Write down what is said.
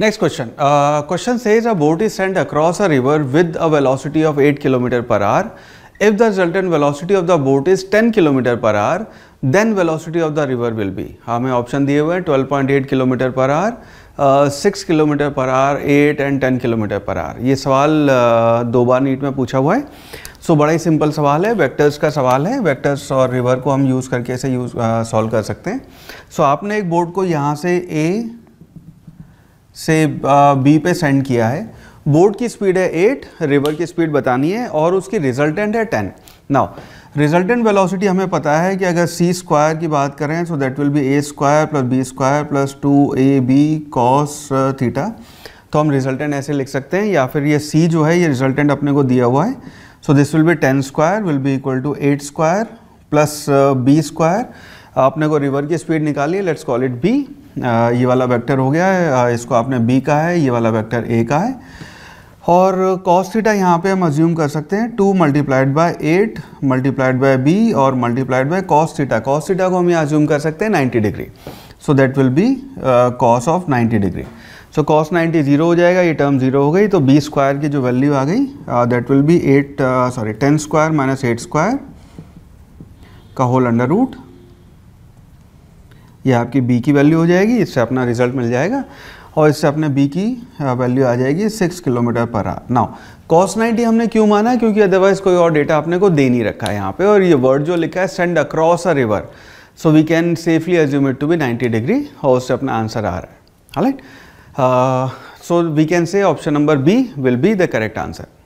next question question says a boat is send across a river with a velocity of eight kilometre per hour if the result velocity of the boat is ten kilometre per hour then velocity of the river will be हमें option दिए हुए हैं twelve point eight kilometre per hour six kilometre per hour eight and ten kilometre per hour ये सवाल uh, दो बार NEET में पूछा हुआ है सो so, बड़ा ही सिंपल सवाल है वेक्टर्स का सवाल है वेक्टर्स और रिवर को हम यूज़ करके ऐसे यूज सॉल्व कर सकते हैं सो so, आपने एक बोट को यहाँ से ए से बी पे सेंड किया है बोर्ड की स्पीड है एट रिवर की स्पीड बतानी है और उसकी रिजल्टेंट है टेन नाउ रिजल्टेंट वेलोसिटी हमें पता है कि अगर सी स्क्वायर की बात करें so that will be a square plus b square plus two a b cos theta तो हम रिजल्टेंट ऐसे लिख सकते हैं या फिर ये सी जो है ये रिजल्टेंट अपने को दिया हुआ है so this will be ten square will be equal to eight square plus b square अपने को रिवर की स्पीड निकाली लेट्स कॉल इट बी ये वाला वेक्टर हो गया है इसको आपने बी का है ये वाला वेक्टर ए का है और कॉस थीटा यहाँ पे हम अज्यूम कर सकते हैं two multiplied by eight multiplied by b और multiplied by cos theta cos theta को हम यहाँ अज्यूम कर सकते हैं ninety degree so that will be cos of ninety degree so cos ninety zero हो जाएगा ये टर्म जीरो हो गई तो बी स्क्वायर की जो वैल्यू आ गई that will be eight sorry ten square minus eight square का होल अंडर रूट ये आपकी बी की वैल्यू हो जाएगी इससे अपना रिजल्ट मिल जाएगा और इससे अपने बी की वैल्यू आ जाएगी six kilometre per hour now cos ninety हमने क्यों माना क्योंकि अदरवाइज कोई और डेटा अपने को दे नहीं रखा है यहाँ पे और ये वर्ड जो लिखा है send across a river so we can safely assume it to be 90 degree और उससे अपना आंसर आ रहा है right so we can say option number b will be the correct answer